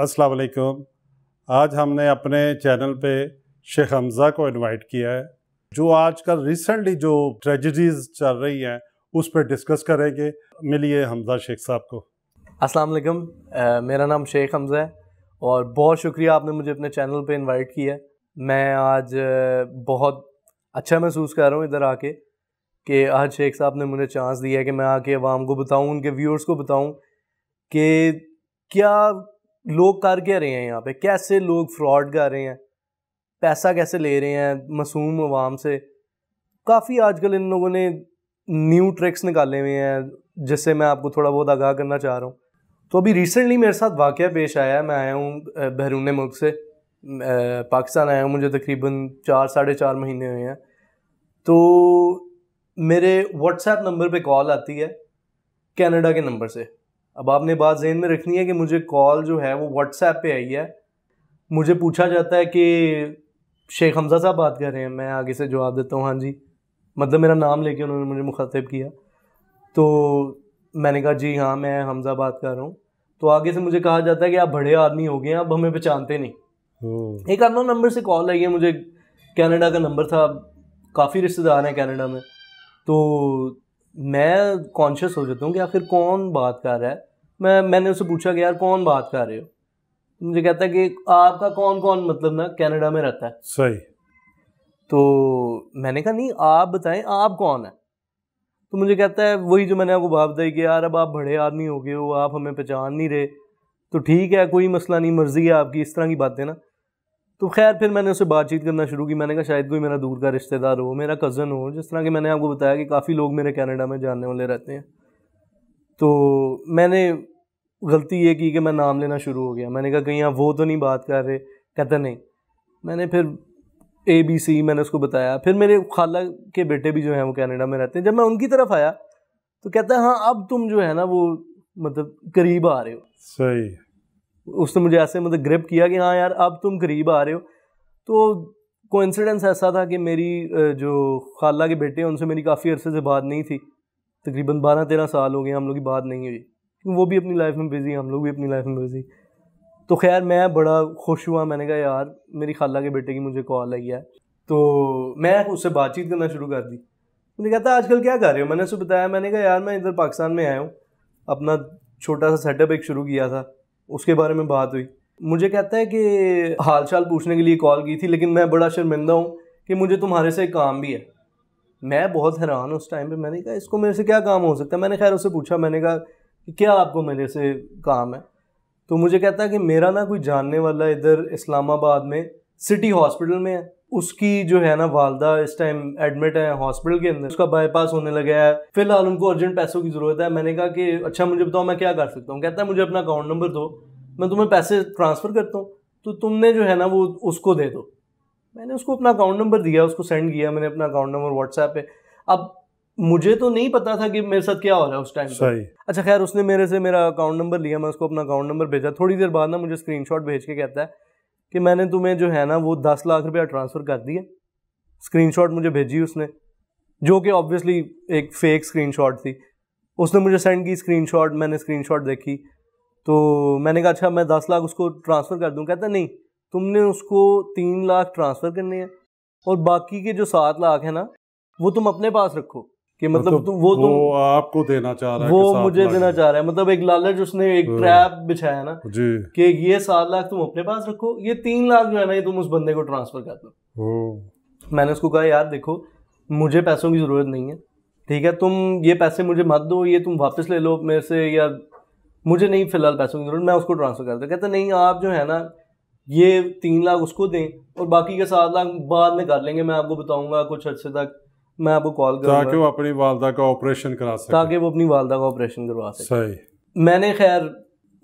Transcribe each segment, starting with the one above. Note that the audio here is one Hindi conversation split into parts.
अस्सलाम वालेकुम आज हमने अपने चैनल पे शेख हमज़ा को इनवाइट किया है जो आजकल रिसेंटली जो ट्रेजडीज चल रही हैं उस पर डिस्कस करेंगे मिलिए हमज़ा शेख साहब को अस्सलाम वालेकुम मेरा नाम शेख हमज़ा है और बहुत शुक्रिया आपने मुझे अपने चैनल पे इनवाइट किया है मैं आज बहुत अच्छा महसूस कर रहा हूँ इधर आके कि आज शेख साहब ने मुझे चांस दिया है कि मैं आके आवाम को बताऊँ उनके व्यूअर्स को बताऊँ कि क्या लोग कर क्या रहे हैं यहाँ पे कैसे लोग फ्रॉड कर रहे हैं पैसा कैसे ले रहे हैं मासूम आवाम से काफ़ी आजकल इन लोगों ने न्यू ट्रिक्स निकाले हुए हैं जिससे मैं आपको थोड़ा बहुत आगाह करना चाह रहा हूँ तो अभी रिसेंटली मेरे साथ वाक़ पेश आया है मैं आया हूँ बहरून मुल्क से पाकिस्तान आया हूँ मुझे तकरीबन चार साढ़े चार महीने हुए हैं तो मेरे व्हाट्सएप नंबर पे कॉल आती है कनाडा के नंबर से अब आपने बात जहन में रखनी है कि मुझे कॉल जो है वो व्हाट्सएप पे आई है मुझे पूछा जाता है कि शेख हमज़ा साहब बात कर रहे हैं मैं आगे से जवाब देता हूँ हाँ जी मतलब मेरा नाम लेके उन्होंने मुझे मुखातब किया तो मैंने कहा जी हाँ मैं हमज़ा बात कर रहा हूँ तो आगे से मुझे कहा जाता है कि आप बड़े आदमी हो गए हैं अब हमें पहचानते नहीं एक अनोन नंबर से कॉल आई है मुझे कनाडा का नंबर था काफ़ी रिश्तेदार हैं कनाडा में तो मैं कॉन्शियस हो जाता हूँ कि आखिर कौन बात कर रहा है मैं मैंने उससे पूछा कि यार कौन बात कर रहे हो तो मुझे कहता है कि आपका कौन कौन मतलब ना कनाडा में रहता है सही तो मैंने कहा नहीं आप बताएं आप कौन है तो मुझे कहता है वही जो मैंने आपको बात बताई कि यार अब आप बड़े आदमी हो गए हो आप हमें पहचान नहीं रहे तो ठीक है कोई मसला नहीं मर्जी है आपकी इस तरह की बातें ना तो खैर फिर मैंने उससे बातचीत करना शुरू की मैंने कहा शायद कोई मेरा दूर का रिश्तेदार हो मेरा कज़न हो जिस तरह के मैंने आपको बताया कि काफ़ी लोग मेरे कनाडा में जाने वाले रहते हैं तो मैंने गलती ये की कि मैं नाम लेना शुरू हो गया मैंने कहा कहीं आप वो तो नहीं बात कर रहे कहता नहीं मैंने फिर ए बी सी मैंने उसको बताया फिर मेरे खाला के बेटे भी जो हैं वो कनाडा में रहते हैं जब मैं उनकी तरफ आया तो कहता है हाँ अब तुम जो है ना वो मतलब करीब आ रहे हो सही उसने मुझे ऐसे मतलब ग्रिप किया कि हाँ यार अब तुम करीब आ रहे हो तो कोइंसिडेंस ऐसा था कि मेरी जो खाला के बेटे हैं उनसे मेरी काफ़ी अरसे से बात नहीं थी तकरीबन बारह तेरह साल हो गए हम लोग की बात नहीं हुई क्योंकि वो भी अपनी लाइफ में बिज़ी हम लोग भी अपनी लाइफ में बिज़ी तो खैर मैं बड़ा खुश हुआ मैंने कहा यार मेरी खाला के बेटे की मुझे कॉल आई है तो मैं उससे बातचीत करना शुरू कर दी मुझे कहता आजकल क्या कर रहे हो मैंने उसे बताया मैंने कहा यार मैं इधर पाकिस्तान में आया हूँ अपना छोटा सा सेटअप एक शुरू किया था उसके बारे में बात हुई मुझे कहता है कि हाल चाल पूछने के लिए कॉल की थी लेकिन मैं बड़ा शर्मिंदा हूँ कि मुझे तुम्हारे से एक काम भी है मैं बहुत हैरान उस टाइम पे मैंने कहा इसको मेरे से क्या काम हो सकता है मैंने खैर उससे पूछा मैंने कहा कि क्या आपको मेरे से काम है तो मुझे कहता है कि मेरा ना कोई जानने वाला इधर इस्लामाबाद में सिटी हॉस्पिटल में है उसकी जो है ना वालदा इस टाइम एडमिट है हॉस्पिटल के अंदर उसका बाईपास होने लगा है फिलहाल उनको अर्जेंट पैसों की ज़रूरत है मैंने कहा कि अच्छा मुझे बताओ मैं क्या कर सकता हूँ कहता है मुझे अपना अकाउंट नंबर दो मैं तुम्हें पैसे ट्रांसफ़र करता हूँ तो तुमने जो है ना वो उसको दे दो मैंने उसको अपना अकाउंट नंबर दिया उसको सेंड किया मैंने अपना अकाउंट नंबर व्हाट्सएप पे अब मुझे तो नहीं पता था कि मेरे साथ क्या हो रहा है उस टाइम सही अच्छा खैर उसने मेरे से मेरा अकाउंट नंबर लिया मैं उसको अपना अकाउंट नंबर भेजा थोड़ी देर बाद ना मुझे स्क्रीन भेज के कहता है कि मैंने तुम्हें जो है ना वो दस लाख रुपया ट्रांसफ़र कर दिया स्क्रीन मुझे भेजी उसने जो कि ऑब्वियसली एक फेक स्क्रीन थी उसने मुझे सेंड की स्क्रीन मैंने स्क्रीन देखी तो मैंने कहा अच्छा मैं दस लाख उसको ट्रांसफ़र कर दूँ कहता नहीं तुमने उसको तीन लाख ट्रांसफ़र करने हैं और बाकी के जो सात लाख है ना वो तुम अपने पास रखो कि मतलब, मतलब तो वो तुम वो आपको देना चाह रहा है वो मुझे देना चाह रहा है मतलब एक लालच उसने एक ट्रैप हाँ। बिछाया ना जी कि ये सात लाख तुम अपने पास रखो ये तीन लाख जो है ना ये तुम उस बंदे को ट्रांसफर कर दो मैंने उसको कहा यार देखो मुझे पैसों की जरूरत नहीं है ठीक है तुम ये पैसे मुझे मत दो ये तुम वापस ले लो मेरे से या मुझे नहीं फिलहाल पैसों की जरूरत मैं उसको ट्रांसफर कर करता कहते नहीं आप जो है ना ये तीन लाख उसको दें और बाकी के सात लाख बाद में कर लेंगे मैं आपको बताऊंगा कुछ अच्छे तक मैं आपको कॉल करूँ ताकि वो अपनी वालदा का ऑपरेशन करा सके ताकि वो अपनी वालदा का ऑपरेशन करवा सके सही मैंने खैर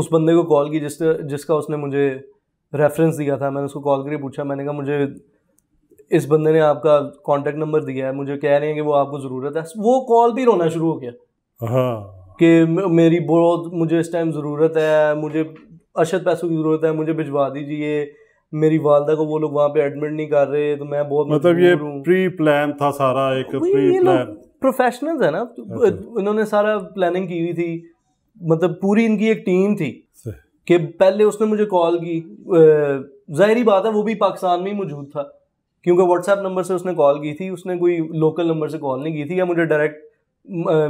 उस बंदे को कॉल की जिस जिसका उसने मुझे रेफरेंस दिया था मैंने उसको कॉल करके पूछा मैंने कहा मुझे इस बंदे ने आपका कॉन्टेक्ट नंबर दिया है मुझे कह रहे हैं कि वो आपको ज़रूरत है वो कॉल भी रोना शुरू हो गया हाँ कि मेरी बहुत मुझे इस टाइम ज़रूरत है मुझे अरशद पैसों की ज़रूरत है मुझे भिजवा दीजिए मेरी वालदा को वो लोग वहाँ पे एडमिट नहीं कर रहे तो मैं बहुत मतलब ये प्री प्लान था सारा एक प्री प्लान प्रोफेशनल्स है ना तो अच्छा। इन्होंने सारा प्लानिंग की हुई थी मतलब पूरी इनकी एक टीम थी कि पहले उसने मुझे कॉल की जाहरी बात है वो भी पाकिस्तान में ही मौजूद था क्योंकि व्हाट्सएप नंबर से उसने कॉल की थी उसने कोई लोकल नंबर से कॉल नहीं की थी या मुझे डायरेक्ट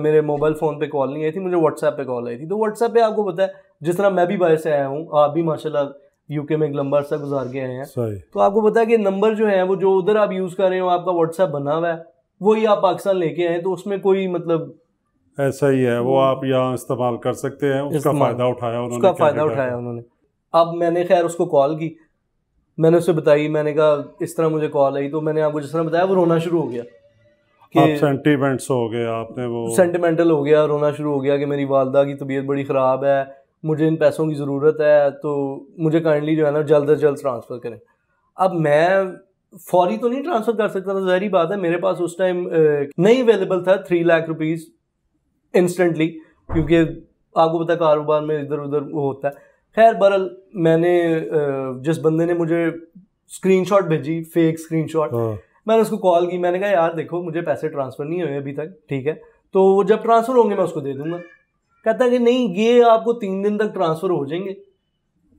मेरे मोबाइल फ़ोन पे कॉल नहीं आई थी मुझे व्हाट्सएप पे कॉल आई थी तो व्हाट्सएप पे आपको पता है जिस तरह मैं भी बाहर से आया हूँ आप भी माशाल्लाह यूके में एक लंबा अर्सा गुजार के आए हैं तो आपको पता है कि नंबर जो है वो जो उधर आप यूज़ कर रहे हो आपका व्हाट्सएप बना हुआ है वही आप पाकिस्तान लेके आए तो उसमें कोई मतलब ऐसा ही है वो आप यहाँ इस्तेमाल कर सकते हैं उसका फ़ायदा उठाया उन्होंने उसका फ़ायदा उठाया उन्होंने अब मैंने खैर उसको कॉल की मैंने उसे बताई मैंने कहा इस तरह मुझे कॉल आई तो मैंने आपको जिस तरह बताया वो रोना शुरू हो गया कि सेंटिमेंट्स हो गए आपने वो सेंटिमेंटल हो गया रोना शुरू हो गया कि मेरी वालदा की तबीयत बड़ी ख़राब है मुझे इन पैसों की ज़रूरत है तो मुझे काइंडली जो है ना जल्द अज जल्द ट्रांसफ़र करें अब मैं फौरी तो नहीं ट्रांसफ़र कर सकता था जहरी बात है मेरे पास उस टाइम नहीं अवेलेबल था थ्री लाख रुपीज़ इंस्टेंटली क्योंकि आपको पता कारोबार में इधर उधर वो होता है खैर बहरल मैंने जिस बंदे ने मुझे स्क्रीनशॉट भेजी फेक स्क्रीनशॉट हाँ। मैंने उसको कॉल की मैंने कहा यार देखो मुझे पैसे ट्रांसफ़र नहीं हुए अभी तक ठीक है तो जब ट्रांसफ़र होंगे मैं उसको दे दूंगा कहता है कि नहीं ये आपको तीन दिन तक ट्रांसफर हो जाएंगे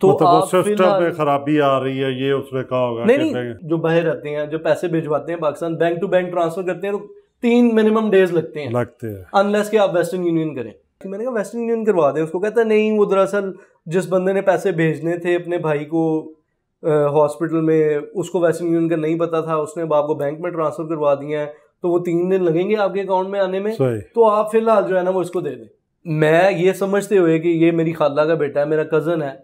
तो सिस्टम मतलब में खराबी आ रही है ये उसमें कहा होगा नहीं नहीं जो बाहर रहते हैं जो पैसे भिजवाते हैं Pakistan bank to bank transfer करते हैं तो तीन मिनिमम डेज लगते हैं लगते हैं अनलेस के आप वेस्टर्न यूनियन करें मैंने कहा वेस्टर्न यूनियन करवा दें उसको कहता नहीं वो दरअसल जिस बंदे ने पैसे भेजने थे अपने भाई को हॉस्पिटल में उसको वेस्टर्न यूनियन का नहीं पता था उसने अब आपको बैंक में ट्रांसफर करवा दिया है तो वो तीन दिन लगेंगे आपके अकाउंट में आने में तो आप फिलहाल जो है ना वो इसको दे दें मैं ये समझते हुए कि ये मेरी खाला का बेटा है मेरा कज़न है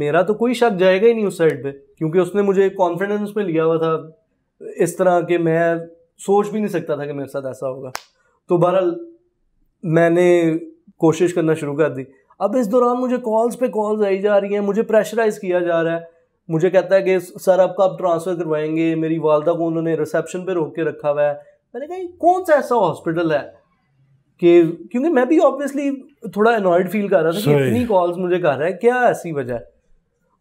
मेरा तो कोई शक जाएगा ही नहीं उस साइड पे क्योंकि उसने मुझे कॉन्फिडेंस में लिया हुआ था इस तरह के मैं सोच भी नहीं सकता था कि मेरे साथ ऐसा होगा तो बहरहाल मैंने कोशिश करना शुरू कर दी अब इस दौरान मुझे कॉल्स पे कॉल्स आई जा रही हैं मुझे प्रेशराइज किया जा रहा है मुझे कहता है कि सर आपका आप ट्रांसफ़र करवाएंगे मेरी वालदा को उन्होंने रिसेप्शन पे रोक के रखा हुआ है मैंने कहा कौन सा ऐसा हॉस्पिटल है कि क्योंकि मैं भी ऑब्वियसली थोड़ा अनॉयड फील कर रहा था कि इतनी कॉल्स मुझे कर रहा है क्या ऐसी वजह है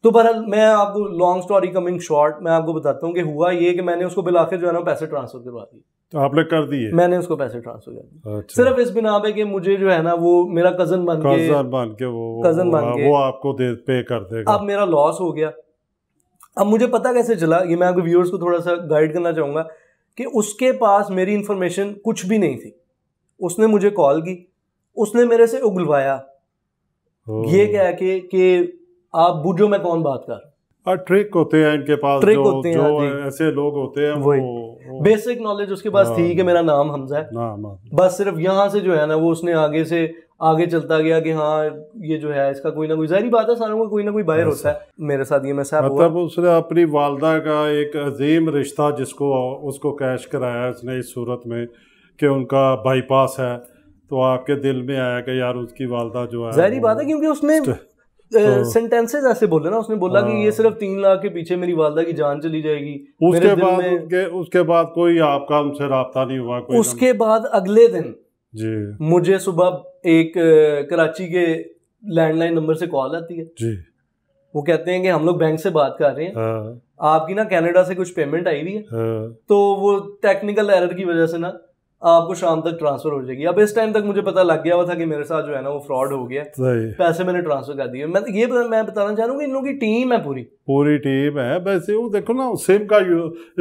तो बहरहाल मैं आपको लॉन्ग स्टोरी कमिंग शॉर्ट मैं आपको बताता हूँ कि हुआ ये कि मैंने उसको बिल आखिर जो है ना पैसे ट्रांसफर करवा दिए तो आप लोग कर दिए मैंने उसको पैसे ट्रांसफर कर दिए अच्छा। सिर्फ इस बिना पे कि मुझे जो है ना वो मेरा कजन बन के कजन बन के वो कजन बन हाँ, के वो आपको दे पे कर देगा अब मेरा लॉस हो गया अब मुझे पता कैसे चला ये मैं आपके व्यूअर्स को थोड़ा सा गाइड करना चाहूंगा कि उसके पास मेरी इन्फॉर्मेशन कुछ भी नहीं थी उसने मुझे कॉल की उसने मेरे से उगलवाया ये क्या के कि आप बुझो मैं कौन बात कर और ट्रिक होते हैं इनके पास ट्रिक जो, होते हैं जो हाँ ऐसे लोग होते हैं वो, वो, बेसिक नॉलेज उसके पास हाँ। थी कि मेरा नाम हमजा है ना, हाँ। बस सिर्फ यहाँ से जो है ना वो उसने आगे से आगे चलता गया कि हाँ ये जो है इसका कोई ना कोई जारी बात है सारों का कोई ना कोई बाहर होता है मेरे साथ ये मैसेज मतलब उसने अपनी वालदा का एक अजीम रिश्ता जिसको उसको कैश कराया उसने इस सूरत में कि उनका बाईपास है तो आपके दिल में आया कि यार उसकी वालदा जो है जहरी बात है क्योंकि उसने सेंटेंसेस तो ऐसे बोले ना उसने बोला कि ये हाँ। सिर्फ तीन लाख के पीछे मेरी वालदा की जान चली जाएगी उसके बाद उसके, उसके बाद कोई आपका उनसे रहा नहीं हुआ कोई उसके बाद अगले दिन जी मुझे सुबह एक कराची के लैंडलाइन नंबर से कॉल आती है जी वो कहते हैं कि हम लोग बैंक से बात कर रहे हैं हाँ। आपकी ना कनाडा से कुछ पेमेंट आई हुई है हाँ। तो वो टेक्निकल एरर की वजह से ना आपको शाम तक ट्रांसफर हो जाएगी अब इस टाइम तक मुझे पता लग गया हुआ था कि मेरे साथ जो है ना वो फ्रॉड हो गया पैसे मैंने ट्रांसफर कर दिए मैं ये मैं बताना चाह रहा हूँ कि इन लोगों की टीम है पूरी पूरी टीम है वैसे वो देखो ना सिम का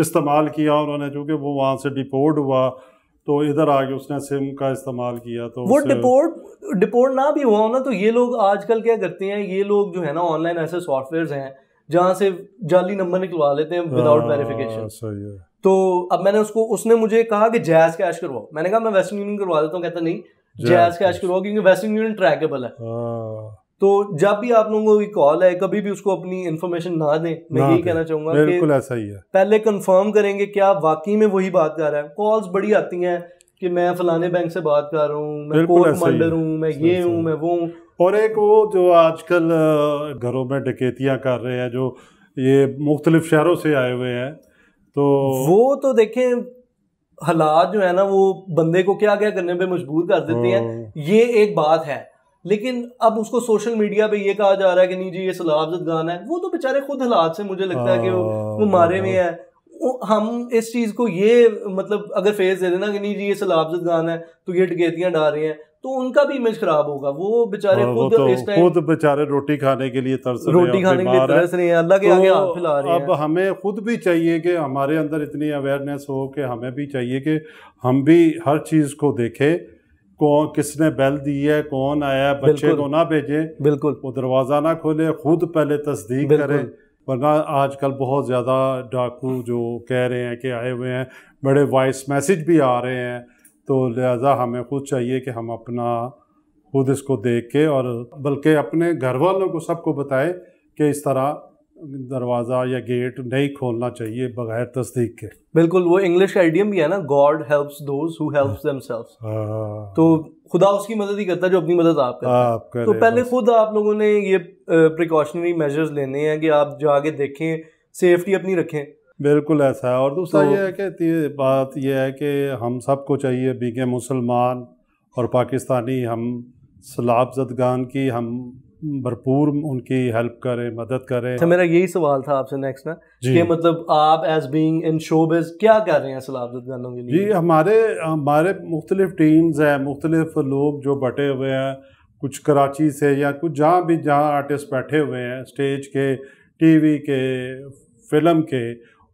इस्तेमाल किया उन्होंने चूंकि वो वहाँ से डिपोर्ट हुआ तो इधर आके उसने सिम का इस्तेमाल किया तो वो डिपोर्ट डिपोर्ट ना भी हुआ हो ना तो ये लोग आजकल क्या करते हैं ये लोग जो है ना ऑनलाइन ऐसे सॉफ्टवेयर हैं जहाँ से जाली नंबर निकलवा लेते हैं विदाउट हाँ, वेरिफिकेशन सही है तो अब मैंने उसको उसने मुझे कहा कि जैज कैश करवाओ मैंने कहा मैं वेस्टर्न यूनियन करवा देता हूँ कहता नहीं जैज कैश करवाओ क्योंकि वेस्टर्न यूनियन ट्रैकेबल है हाँ। तो जब भी आप लोगों को कॉल है कभी भी उसको अपनी इन्फॉर्मेशन ना दें मैं यही कहना चाहूंगा बिल्कुल ऐसा ही है पहले कंफर्म करेंगे क्या वाकई में वही बात कर रहा है कॉल्स बड़ी आती हैं कि मैं फलाने बैंक से बात कर रहा हूँ मैं कोर्ट कमांडर हूँ मैं ये हूँ मैं वो हूँ और एक वो जो आजकल घरों में डकैतियाँ कर रहे हैं जो ये मुख्तलिफ शहरों से आए हुए हैं तो वो तो देखें हालात जो है ना वो बंदे को क्या क्या करने पे मजबूर कर देती हैं हाँ। ये एक बात है लेकिन अब उसको सोशल मीडिया पे ये कहा जा रहा है कि नहीं जी ये सलाह गान है वो तो बेचारे खुद हालात से मुझे लगता है कि वो, वो हाँ। मारे हुए हैं हम इस चीज़ को ये मतलब अगर फेस दे देना कि नहीं जी ये सलाह गान है तो ये डकैतियाँ डाल रही हैं तो उनका भी इमेज खराब होगा वो बेचारे हाँ, खुद तो इस खुद बेचारे रोटी खाने के लिए तरस रोटी खाने के लिए तरस रहे हैं अल्लाह के आगे तो हाथ फैला रहे हैं अब हमें खुद भी चाहिए कि हमारे अंदर इतनी अवेयरनेस हो कि हमें भी चाहिए कि हम भी हर चीज़ को देखें कौन किसने बैल दी है कौन आया बच्चे को ना भेजें बिल्कुल वो दरवाज़ा ना खोले खुद पहले तस्दीक करें वरना आजकल बहुत ज़्यादा डाकू जो कह रहे हैं कि आए हुए हैं बड़े वॉइस मैसेज भी आ रहे हैं तो लिहाजा हमें खुद चाहिए कि हम अपना खुद इसको देख के और बल्कि अपने घर वालों को सबको बताएं कि इस तरह दरवाज़ा या गेट नहीं खोलना चाहिए बगैर तस्दीक के बिल्कुल वो इंग्लिश आइडियम भी है ना god helps those who helps तो खुदा उसकी मदद ही करता है जो अपनी मदद आप करता आप आप तो पहले खुद आप लोगों ने ये प्रिकॉशनरी मेजर्स लेने हैं कि आप जाके देखें सेफ्टी अपनी रखें बिल्कुल ऐसा है और दूसरा तो, ये है कि बात यह है कि हम सबको चाहिए बीके मुसलमान और पाकिस्तानी हम सलाब जदगान की हम भरपूर उनकी हेल्प करें मदद करें तो मेरा यही सवाल था आपसे नेक्स्ट ना कि मतलब आप एज बीइंग इन शोबिज क्या कर रहे हैं सलाब जदगानों के लिए जी हमारे हमारे मुख्तलिफ टीम्स हैं मुख्तलिफ लोग जो बटे हुए हैं कुछ कराची से या कुछ जहाँ भी जहाँ आर्टिस्ट बैठे हुए हैं स्टेज के टीवी के फिल्म के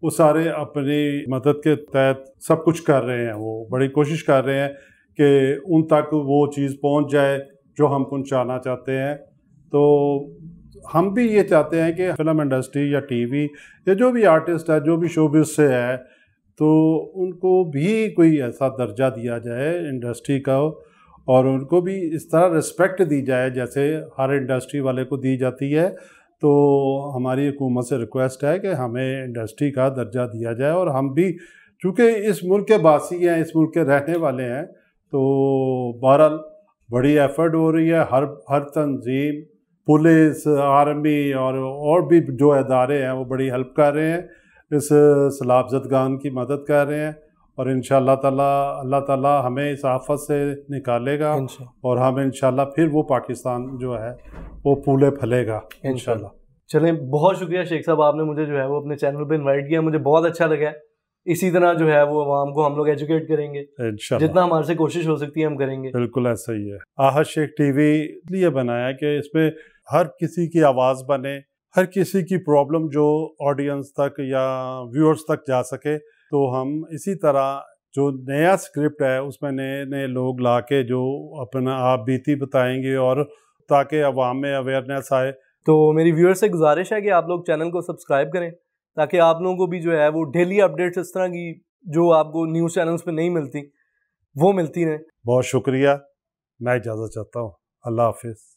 वो सारे अपनी मदद के तहत सब कुछ कर रहे हैं वो बड़ी कोशिश कर रहे हैं कि उन तक वो चीज़ पहुंच जाए जो हम पहुंचाना चाहते हैं तो हम भी ये चाहते हैं कि फिल्म इंडस्ट्री या टीवी या जो भी आर्टिस्ट है जो भी शोबिस से है तो उनको भी कोई ऐसा दर्जा दिया जाए इंडस्ट्री का और उनको भी इस तरह रिस्पेक्ट दी जाए जैसे हर इंडस्ट्री वाले को दी जाती है तो हमारी हुकूमत से रिक्वेस्ट है कि हमें इंडस्ट्री का दर्जा दिया जाए और हम भी चूँकि इस मुल्क के बासी हैं इस मुल्क के रहने वाले हैं तो बहरहाल बड़ी एफर्ट हो रही है हर हर तंजीम पुलिस आर्मी और और भी जो अदारे हैं वो बड़ी हेल्प कर रहे हैं इस सलाबजदगान की मदद कर रहे हैं और इन ताला अल्लाह ताला हमें इस आफत से निकालेगा और हम इन फिर वो पाकिस्तान जो है वो फूले फलेगा इन चलें बहुत शुक्रिया शेख साहब आपने मुझे जो है वो अपने चैनल पे इनवाइट किया मुझे बहुत अच्छा लगा इसी तरह जो है वो आवाम को हम लोग एजुकेट करेंगे जितना हमारे से कोशिश हो सकती है हम करेंगे बिल्कुल ऐसा ही है आहत शेख टीवी इसलिए बनाया कि इसमें हर किसी की आवाज़ बने हर किसी की प्रॉब्लम जो ऑडियंस तक या व्यूअर्स तक जा सके तो हम इसी तरह जो नया स्क्रिप्ट है उसमें नए नए लोग ला के जो अपना आप बीती बताएंगे और ताकि अवाम में अवेयरनेस आए तो मेरी व्यूअर्स से गुजारिश है कि आप लोग चैनल को सब्सक्राइब करें ताकि आप लोगों को भी जो है वो डेली अपडेट्स इस तरह की जो आपको न्यूज़ चैनल्स पे नहीं मिलती वो मिलती रहे बहुत शुक्रिया मैं इजाज़त चाहता हूँ अल्लाह हाफिज़